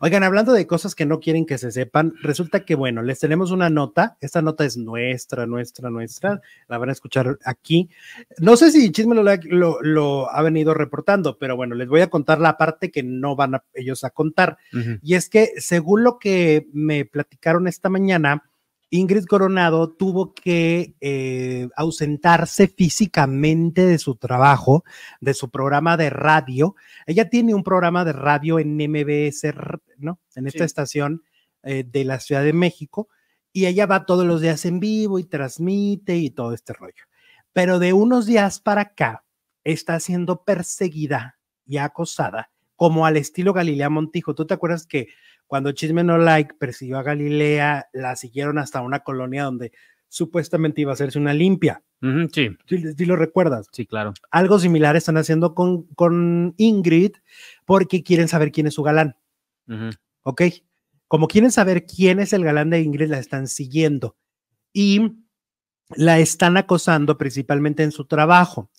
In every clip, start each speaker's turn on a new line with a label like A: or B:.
A: Oigan, hablando de cosas que no quieren que se sepan, resulta que, bueno, les tenemos una nota. Esta nota es nuestra, nuestra, nuestra. La van a escuchar aquí. No sé si Chisme lo, ha venido reportando, pero bueno, les voy a contar la parte que no van ellos a contar. Y es que, según lo que me platicaron esta mañana, Ingrid Coronado tuvo que eh, ausentarse físicamente de su trabajo, de su programa de radio. Ella tiene un programa de radio en MBS, ¿no? En esta estación eh, de la Ciudad de México. Y ella va todos los días en vivo y transmite y todo este rollo. Pero de unos días para acá está siendo perseguida y acosada, como al estilo Galilea Montijo. ¿Tú te acuerdas que cuando Chisme No Like persiguió a Galilea, la siguieron hasta una colonia donde supuestamente iba a hacerse una limpia. sí. sí. lo recuerdas? Sí, claro. Algo similar están haciendo con, con Ingrid porque quieren saber quién es su galán. Ok. Como quieren saber quién es el galán de Ingrid, la están siguiendo y la están acosando principalmente en su trabajo.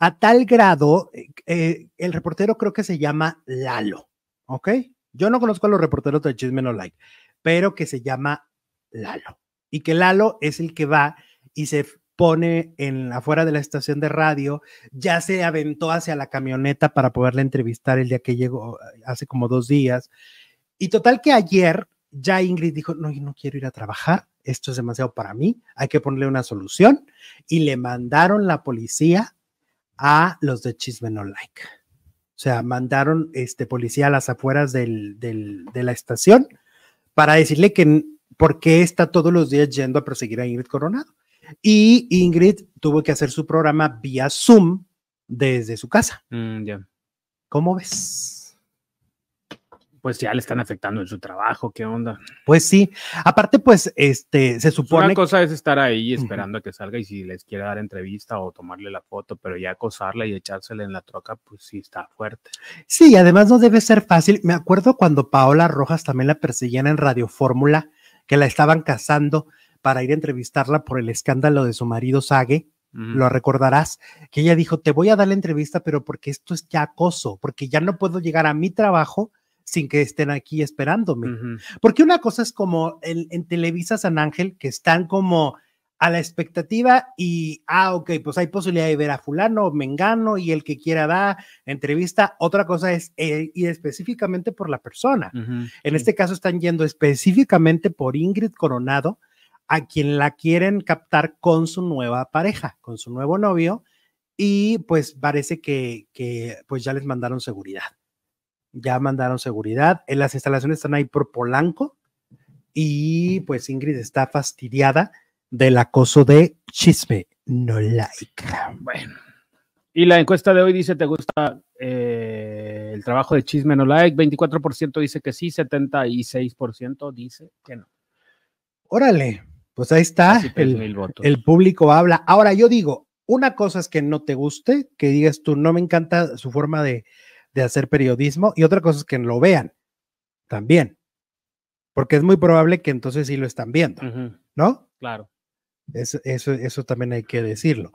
A: A tal grado, eh, eh, el reportero creo que se llama Lalo. ¿Ok? Yo no conozco a los reporteros de Chismen No Like, pero que se llama Lalo. Y que Lalo es el que va y se pone en afuera de la estación de radio, ya se aventó hacia la camioneta para poderle entrevistar el día que llegó, hace como dos días. Y total que ayer ya Ingrid dijo, no, yo no quiero ir a trabajar, esto es demasiado para mí, hay que ponerle una solución. Y le mandaron la policía a los de Chismen No Like. O sea, mandaron este, policía a las afueras del, del, de la estación para decirle que por qué está todos los días yendo a perseguir a Ingrid Coronado. Y Ingrid tuvo que hacer su programa vía Zoom desde su casa. Mm, ¿Cómo ves? pues ya le están afectando en su trabajo, ¿qué onda? Pues sí, aparte pues este se pues, supone... Una cosa es estar ahí esperando a que salga y si les quiere dar entrevista o tomarle la foto, pero ya acosarla y echársela en la troca, pues sí está fuerte. Sí, además no debe ser fácil. Me acuerdo cuando Paola Rojas también la perseguían en Radio Fórmula, que la estaban cazando para ir a entrevistarla por el escándalo de su marido Sage, mm. lo recordarás, que ella dijo, te voy a dar la entrevista, pero porque esto es ya acoso, porque ya no puedo llegar a mi trabajo sin que estén aquí esperándome. Porque una cosa es como en, Televisa San Ángel, que están como a la expectativa y, ah, ok, pues hay posibilidad de ver a fulano, mengano y el que quiera da entrevista. Otra cosa es y eh, ir específicamente por la persona. En este caso están yendo específicamente por Ingrid Coronado, a quien la quieren captar con su nueva pareja, con su nuevo novio, y pues parece que, que pues ya les mandaron seguridad ya mandaron seguridad. Eh, las instalaciones están ahí por Polanco y pues Ingrid está fastidiada del acoso de chisme. No like. Bueno. Y la encuesta de hoy dice, ¿te gusta eh, el trabajo de Chisme No Like? 24% dice que sí, 76% dice que no. Órale, pues ahí está, el, el, público habla. Ahora yo digo, una cosa es que no te guste, que digas tú, no me encanta su forma de, de hacer periodismo y otra cosa es que lo vean también, porque es muy probable que entonces sí lo están viendo, ¿no? Claro. Eso, eso, eso, también hay que decirlo.